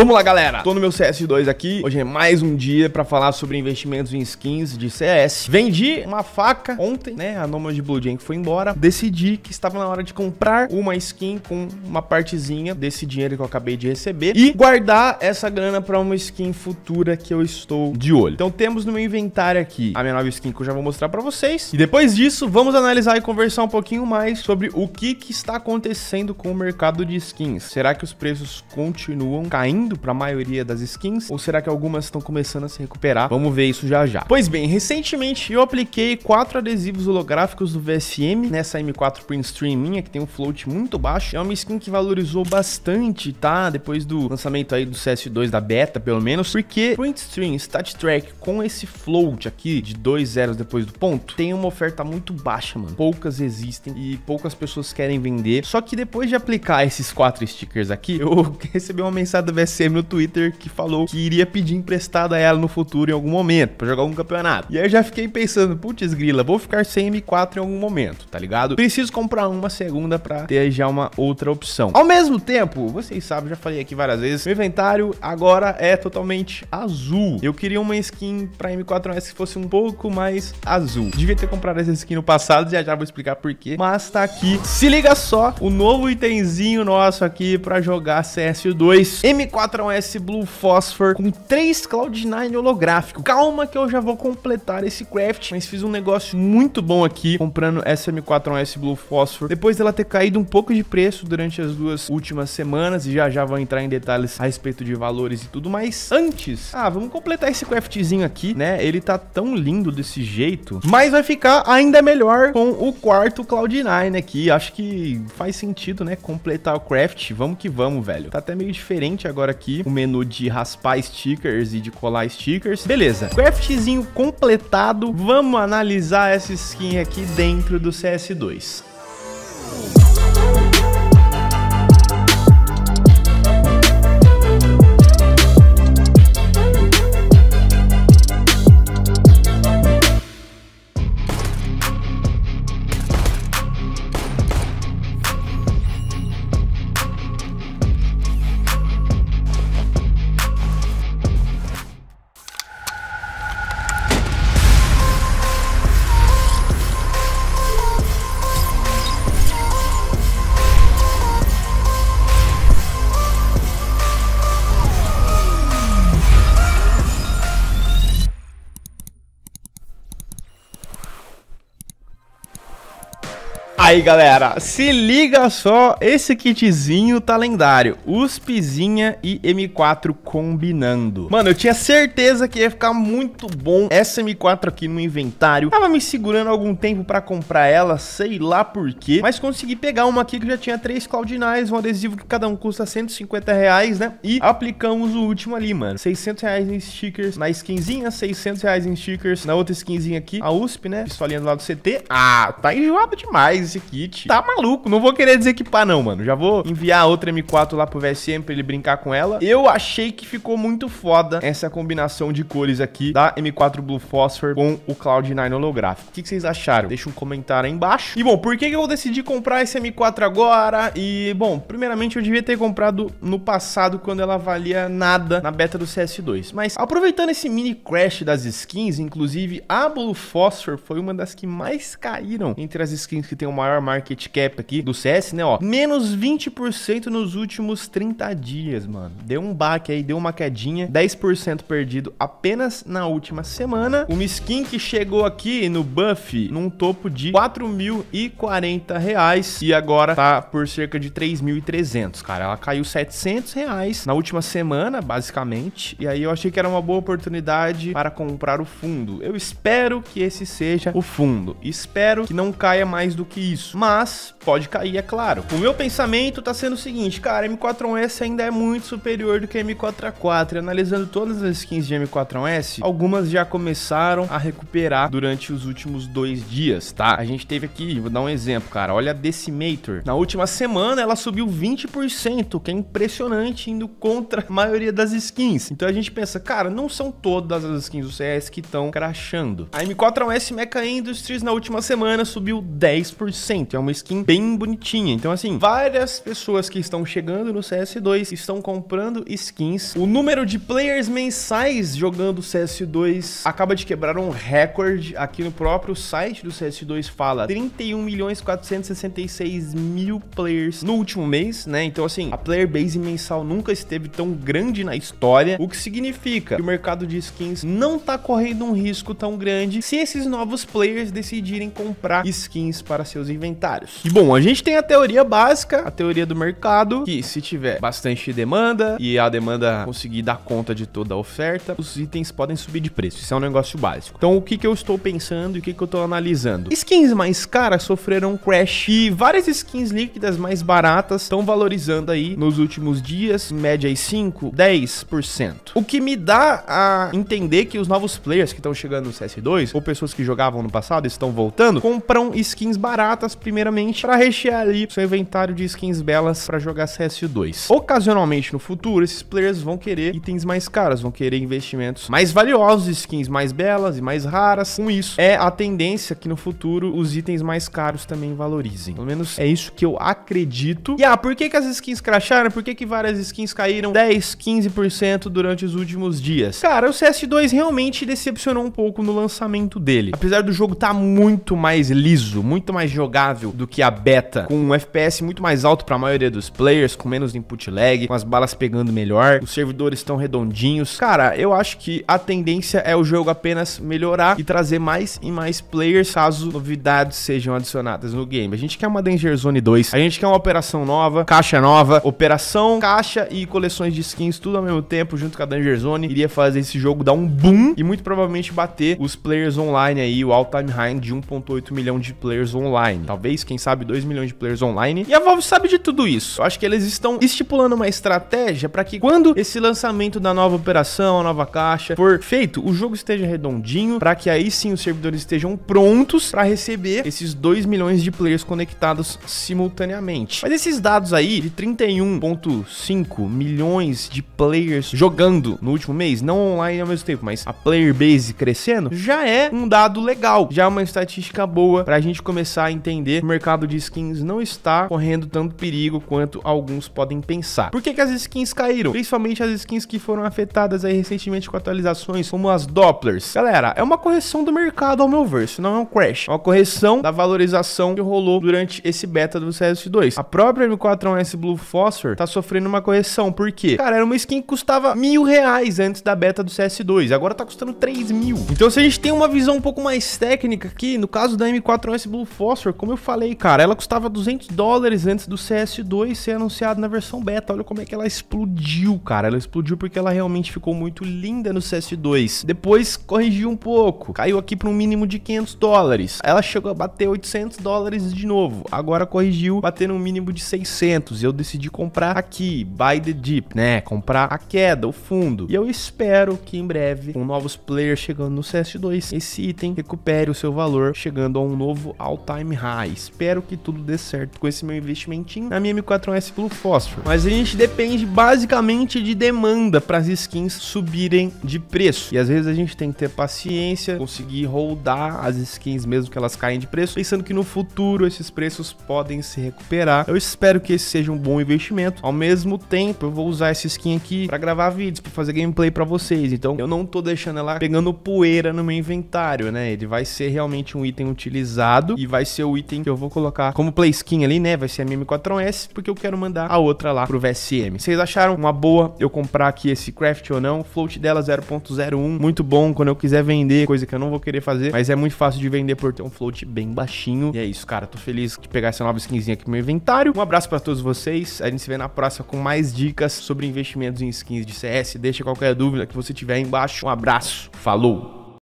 Vamos lá, galera. Tô no meu CS2 aqui. Hoje é mais um dia para falar sobre investimentos em skins de CS. Vendi uma faca ontem, né? A Nomad de Blue Jam foi embora. Decidi que estava na hora de comprar uma skin com uma partezinha desse dinheiro que eu acabei de receber e guardar essa grana para uma skin futura que eu estou de olho. Então temos no meu inventário aqui a minha nova skin que eu já vou mostrar para vocês. E depois disso, vamos analisar e conversar um pouquinho mais sobre o que, que está acontecendo com o mercado de skins. Será que os preços continuam caindo? caindo para a maioria das skins? Ou será que algumas estão começando a se recuperar? Vamos ver isso já já. Pois bem, recentemente eu apliquei quatro adesivos holográficos do VSM nessa M4 Print Stream minha, que tem um float muito baixo. É uma skin que valorizou bastante, tá? Depois do lançamento aí do CS2 da beta, pelo menos, porque Print Stream Stat Track com esse float aqui de dois zeros depois do ponto, tem uma oferta muito baixa, mano. Poucas existem e poucas pessoas querem vender. Só que depois de aplicar esses quatro stickers aqui, eu recebi uma mensagem do VSM SM no Twitter que falou que iria pedir emprestado a ela no futuro em algum momento para jogar algum campeonato. E aí eu já fiquei pensando, putz grila, vou ficar sem M4 em algum momento, tá ligado? Preciso comprar uma segunda para ter já uma outra opção. Ao mesmo tempo, vocês sabem, já falei aqui várias vezes, meu inventário agora é totalmente azul. Eu queria uma skin para M4S que fosse um pouco mais azul. Devia ter comprado essa skin no passado, já já vou explicar porquê, mas tá aqui. Se liga só, o novo itemzinho nosso aqui para jogar CS2 M4 4S é Blue Phosphor com 3 Cloud9 holográfico. Calma que eu já vou completar esse craft, mas fiz um negócio muito bom aqui, comprando essa M4S é Blue Phosphor. Depois dela ter caído um pouco de preço durante as duas últimas semanas, e já já vou entrar em detalhes a respeito de valores e tudo mais. Antes, ah, vamos completar esse craftzinho aqui, né? Ele tá tão lindo desse jeito, mas vai ficar ainda melhor com o quarto Cloud9 aqui. Acho que faz sentido, né? Completar o craft. Vamos que vamos, velho. Tá até meio diferente agora agora aqui o menu de raspar stickers e de colar stickers. Beleza, craftzinho completado. Vamos analisar essa skin aqui dentro do CS2. aí, galera, se liga só, esse kitzinho tá lendário, USPzinha e M4 combinando. Mano, eu tinha certeza que ia ficar muito bom essa M4 aqui no inventário. Tava me segurando algum tempo pra comprar ela, sei lá porquê, mas consegui pegar uma aqui que já tinha três claudinais, um adesivo que cada um custa 150 reais, né? E aplicamos o último ali, mano, 600 reais em stickers na skinzinha, 600 reais em stickers na outra skinzinha aqui, a USP, né? Pistolinha do lado do CT. Ah, tá enjoado demais esse kit. Tá maluco, não vou querer desequipar não, mano. Já vou enviar outra M4 lá pro VSM pra ele brincar com ela. Eu achei que ficou muito foda essa combinação de cores aqui da M4 Blue Phosphor com o Cloud9 holográfico. O que, que vocês acharam? Deixa um comentário aí embaixo. E bom, por que, que eu decidi comprar esse M4 agora? E bom, primeiramente eu devia ter comprado no passado quando ela valia nada na beta do CS2. Mas aproveitando esse mini crash das skins, inclusive a Blue Phosphor foi uma das que mais caíram entre as skins que tem o maior maior market cap aqui do CS, né, ó, menos 20% nos últimos 30 dias, mano. Deu um baque aí, deu uma quedinha, 10% perdido apenas na última semana. Uma skin que chegou aqui no buff num topo de 4.040 reais e agora tá por cerca de 3.300, cara. Ela caiu 700 reais na última semana, basicamente, e aí eu achei que era uma boa oportunidade para comprar o fundo. Eu espero que esse seja o fundo. Espero que não caia mais do que isso isso. Mas pode cair, é claro. O meu pensamento tá sendo o seguinte, cara, m 4 s ainda é muito superior do que M4A4. E analisando todas as skins de m 4 s algumas já começaram a recuperar durante os últimos dois dias, tá? A gente teve aqui, vou dar um exemplo, cara. Olha a Decimator. Na última semana ela subiu 20%, que é impressionante, indo contra a maioria das skins. Então a gente pensa, cara, não são todas as skins do CS que estão crachando. A m 4 s Mecha Industries na última semana subiu 10% é uma skin bem bonitinha. Então, assim, várias pessoas que estão chegando no CS2 estão comprando skins. O número de players mensais jogando CS2 acaba de quebrar um recorde aqui no próprio site do CS2 fala 31 milhões 466 mil players no último mês, né? Então, assim, a player base mensal nunca esteve tão grande na história, o que significa que o mercado de skins não tá correndo um risco tão grande se esses novos players decidirem comprar skins para seus investidores inventários. E bom, a gente tem a teoria básica, a teoria do mercado, que se tiver bastante demanda e a demanda conseguir dar conta de toda a oferta, os itens podem subir de preço. Isso é um negócio básico. Então, o que, que eu estou pensando e o que, que eu estou analisando? Skins mais caras sofreram um crash e várias skins líquidas mais baratas estão valorizando aí nos últimos dias, em média aí 5, 10%. O que me dá a entender que os novos players que estão chegando no CS2 ou pessoas que jogavam no passado estão voltando, compram skins baratas primeiramente para rechear ali seu inventário de skins belas para jogar CS2. Ocasionalmente no futuro, esses players vão querer itens mais caros, vão querer investimentos mais valiosos, skins mais belas e mais raras. Com isso, é a tendência que no futuro os itens mais caros também valorizem. Pelo menos é isso que eu acredito. E ah, por que, que as skins cracharam? Por que, que várias skins caíram 10, 15% durante os últimos dias? Cara, o CS2 realmente decepcionou um pouco no lançamento dele. Apesar do jogo estar tá muito mais liso, muito mais jogado jogável do que a beta, com um FPS muito mais alto para a maioria dos players, com menos input lag, com as balas pegando melhor, os servidores estão redondinhos. Cara, eu acho que a tendência é o jogo apenas melhorar e trazer mais e mais players caso novidades sejam adicionadas no game. A gente quer uma Danger Zone 2, a gente quer uma operação nova, caixa nova, operação, caixa e coleções de skins tudo ao mesmo tempo junto com a Danger Zone. Iria fazer esse jogo dar um boom e muito provavelmente bater os players online aí, o all-time high de 1.8 milhão de players online. Talvez, quem sabe, 2 milhões de players online. E a Valve sabe de tudo isso. Eu acho que eles estão estipulando uma estratégia para que quando esse lançamento da nova operação, a nova caixa for feito, o jogo esteja redondinho, para que aí sim os servidores estejam prontos para receber esses 2 milhões de players conectados simultaneamente. Mas esses dados aí de 31.5 milhões de players jogando no último mês, não online ao mesmo tempo, mas a player base crescendo, já é um dado legal, já é uma estatística boa para a gente começar a entender entender, o mercado de skins não está correndo tanto perigo quanto alguns podem pensar. Por que, que as skins caíram? Principalmente as skins que foram afetadas aí recentemente com atualizações, como as Dopplers. Galera, é uma correção do mercado ao meu ver, isso não é um crash. É uma correção da valorização que rolou durante esse beta do CS2. A própria M41S Blue Phosphor tá sofrendo uma correção, por quê? Cara, era uma skin que custava mil reais antes da beta do CS2, agora tá custando 3 mil. Então se a gente tem uma visão um pouco mais técnica aqui, no caso da M41S Blue Phosphor, como eu falei, cara, ela custava 200 dólares antes do CS2 ser anunciado na versão beta. Olha como é que ela explodiu, cara. Ela explodiu porque ela realmente ficou muito linda no CS2. Depois corrigiu um pouco, caiu aqui para um mínimo de 500 dólares. Ela chegou a bater 800 dólares de novo. Agora corrigiu, batendo um mínimo de 600. Eu decidi comprar aqui, buy the dip, né? Comprar a queda, o fundo. E eu espero que em breve, com novos players chegando no CS2, esse item recupere o seu valor, chegando a um novo all-time high ah, espero que tudo dê certo com esse meu investimentinho na minha M4S Blue Phosphor. Mas a gente depende basicamente de demanda para as skins subirem de preço. E às vezes a gente tem que ter paciência, conseguir holdar as skins mesmo que elas caem de preço, pensando que no futuro esses preços podem se recuperar. Eu espero que esse seja um bom investimento. Ao mesmo tempo, eu vou usar essa skin aqui para gravar vídeos, para fazer gameplay para vocês. Então, eu não tô deixando ela pegando poeira no meu inventário, né? Ele vai ser realmente um item utilizado e vai ser o item que eu vou colocar como play skin ali, né? Vai ser a MM4S, porque eu quero mandar a outra lá pro VSM. Vocês acharam uma boa eu comprar aqui esse craft ou não? Float dela 0.01, muito bom quando eu quiser vender, coisa que eu não vou querer fazer, mas é muito fácil de vender por ter um float bem baixinho. E é isso, cara, tô feliz de pegar essa nova skinzinha aqui no meu inventário. Um abraço para todos vocês, a gente se vê na próxima com mais dicas sobre investimentos em skins de CS. Deixa qualquer dúvida que você tiver aí embaixo. Um abraço, falou!